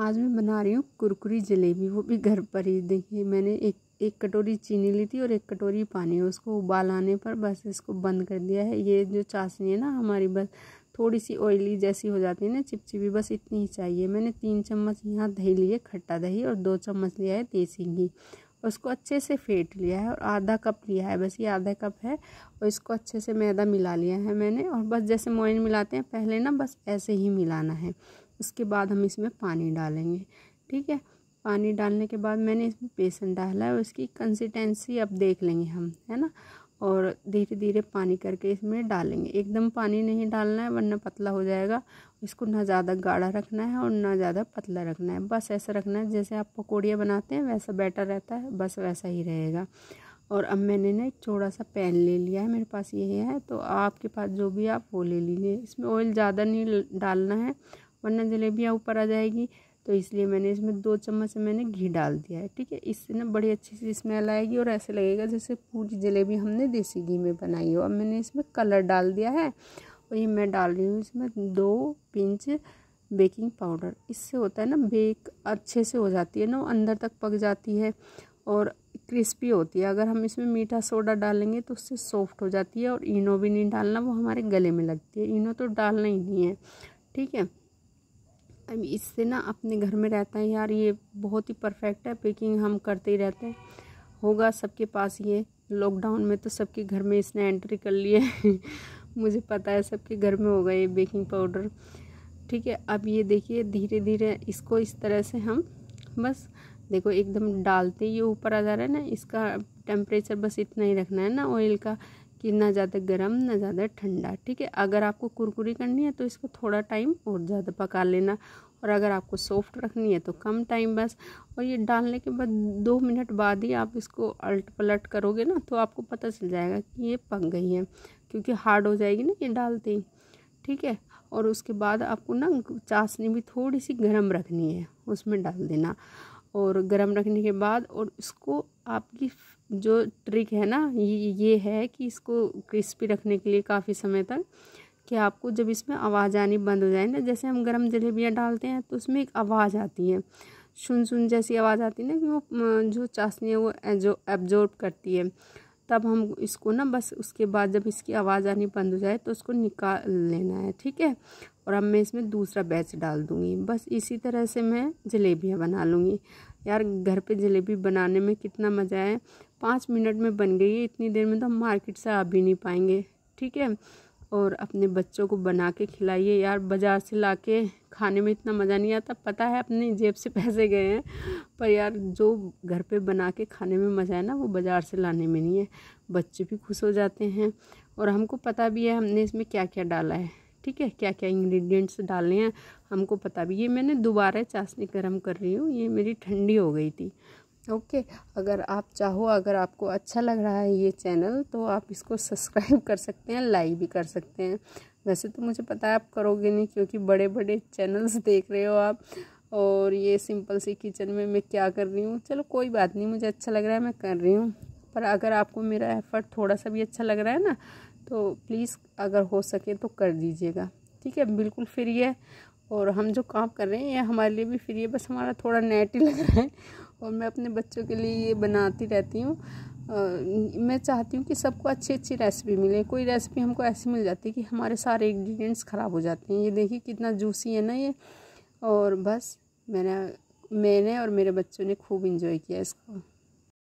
आज मैं बना रही हूँ कुरकुरी जलेबी वो भी घर पर ही देखिए मैंने एक एक कटोरी चीनी ली थी और एक कटोरी पानी उसको उबाल आने पर बस इसको बंद कर दिया है ये जो चाशनी है ना हमारी बस थोड़ी सी ऑयली जैसी हो जाती है ना चिपचिपी बस इतनी ही चाहिए मैंने तीन चम्मच यहाँ दही लिए खट्टा दही और दो चम्मच लिया है देसी घी उसको अच्छे से फेंट लिया है और आधा कप लिया है बस ये आधा कप है और इसको अच्छे से मैदा मिला लिया है मैंने और बस जैसे मोइन मिलाते हैं पहले ना बस ऐसे ही मिलाना है उसके बाद हम इसमें पानी डालेंगे ठीक है पानी डालने के बाद मैंने इसमें बेसन डाला है और इसकी कंसिस्टेंसी अब देख लेंगे हम है ना और धीरे धीरे पानी करके इसमें डालेंगे एकदम पानी नहीं डालना है वरना पतला हो जाएगा इसको ना ज़्यादा गाढ़ा रखना है और ना ज़्यादा पतला रखना है बस ऐसा रखना है जैसे आप पकौड़ियाँ बनाते हैं वैसा बैटर रहता है बस वैसा ही रहेगा और अब मैंने ना एक छोटा सा पैन ले लिया है मेरे पास ये है तो आपके पास जो भी आप वो ले लीजिए इसमें ऑयल ज़्यादा नहीं डालना है वरना जलेबियाँ ऊपर आ जाएगी तो इसलिए मैंने इसमें दो चम्मच मैंने घी डाल दिया है ठीक है इससे ना बड़ी अच्छी सी स्मेल आएगी और ऐसे लगेगा जैसे पूरी जलेबी हमने देसी घी में बनाई हो अब मैंने इसमें कलर डाल दिया है और ये मैं डाल रही हूँ इसमें दो पिंच बेकिंग पाउडर इससे होता है ना बेक अच्छे से हो जाती है ना अंदर तक पक जाती है और क्रिस्पी होती है अगर हम इसमें मीठा सोडा डालेंगे तो उससे सॉफ्ट हो जाती है और इनो भी नहीं डालना वो हमारे गले में लगती है इनो तो डालना ही नहीं है ठीक है इससे ना अपने घर में रहता है यार ये बहुत ही परफेक्ट है पैकिंग हम करते ही रहते हैं होगा सबके पास ये लॉकडाउन में तो सबके घर में इसने एंट्री कर लिया है मुझे पता है सबके घर में होगा ये बेकिंग पाउडर ठीक है अब ये देखिए धीरे धीरे इसको इस तरह से हम बस देखो एकदम डालते ही ऊपर आ जा रहा है ना इसका टेम्परेचर बस इतना ही रखना है ना ऑयल का कि ना ज़्यादा गर्म ना ज़्यादा ठंडा ठीक है अगर आपको कुरकुरी करनी है तो इसको थोड़ा टाइम और ज़्यादा पका लेना और अगर आपको सॉफ्ट रखनी है तो कम टाइम बस और ये डालने के बाद दो मिनट बाद ही आप इसको अल्ट पलट करोगे ना तो आपको पता चल जाएगा कि ये पक गई है क्योंकि हार्ड हो जाएगी ना ये डालते ही ठीक है और उसके बाद आपको ना चाशनी भी थोड़ी सी गर्म रखनी है उसमें डाल देना और गर्म रखने के बाद और इसको आपकी जो ट्रिक है ना ये ये है कि इसको क्रिस्पी रखने के लिए काफ़ी समय तक कि आपको जब इसमें आवाज़ आनी बंद हो जाए ना जैसे हम गरम जलेबियाँ डालते हैं तो उसमें एक आवाज़ आती है सुन सुन जैसी आवाज़ आती है ना कि वो जो चाशनी है वो जो एब्जॉर्ब करती है तब हम इसको ना बस उसके बाद जब इसकी आवाज़ आनी बंद हो जाए तो उसको निकाल लेना है ठीक है और अब मैं इसमें दूसरा बैच डाल दूँगी बस इसी तरह से मैं जलेबियाँ बना लूँगी यार घर पे जलेबी बनाने में कितना मज़ा है पाँच मिनट में बन गई है इतनी देर में तो हम मार्केट से आ भी नहीं पाएंगे ठीक है और अपने बच्चों को बना के खिलाइए यार बाज़ार से ला के खाने में इतना मज़ा नहीं आता पता है अपनी जेब से पैसे गए हैं पर यार जो घर पे बना के खाने में मज़ा है ना वो बाज़ार से लाने में नहीं है बच्चे भी खुश हो जाते हैं और हमको पता भी है हमने इसमें क्या क्या डाला है ठीक है क्या क्या इंग्रेडिएंट्स डालने हैं हमको पता भी ये मैंने दोबारा चाशनी गर्म कर रही हूँ ये मेरी ठंडी हो गई थी ओके okay, अगर आप चाहो अगर आपको अच्छा लग रहा है ये चैनल तो आप इसको सब्सक्राइब कर सकते हैं लाइक भी कर सकते हैं वैसे तो मुझे पता है आप करोगे नहीं क्योंकि बड़े बड़े चैनल्स देख रहे हो आप और ये सिंपल सी किचन में मैं क्या कर रही हूँ चलो कोई बात नहीं मुझे अच्छा लग रहा है मैं कर रही हूँ पर अगर आपको मेरा एफर्ट थोड़ा सा भी अच्छा लग रहा है ना तो प्लीज़ अगर हो सके तो कर दीजिएगा ठीक है बिल्कुल फ्री है और हम जो काम कर रहे हैं ये हमारे लिए भी फ्री है बस हमारा थोड़ा नेट ही लग रहा है और मैं अपने बच्चों के लिए ये बनाती रहती हूँ मैं चाहती हूँ कि सबको अच्छी अच्छी रेसिपी मिले कोई रेसिपी हमको ऐसी मिल जाती है कि हमारे सारे इंग्रेडिएंट्स ख़राब हो जाते हैं ये देखिए कितना जूसी है ना ये और बस मैंने मैंने और मेरे बच्चों ने खूब इंजॉय किया इसको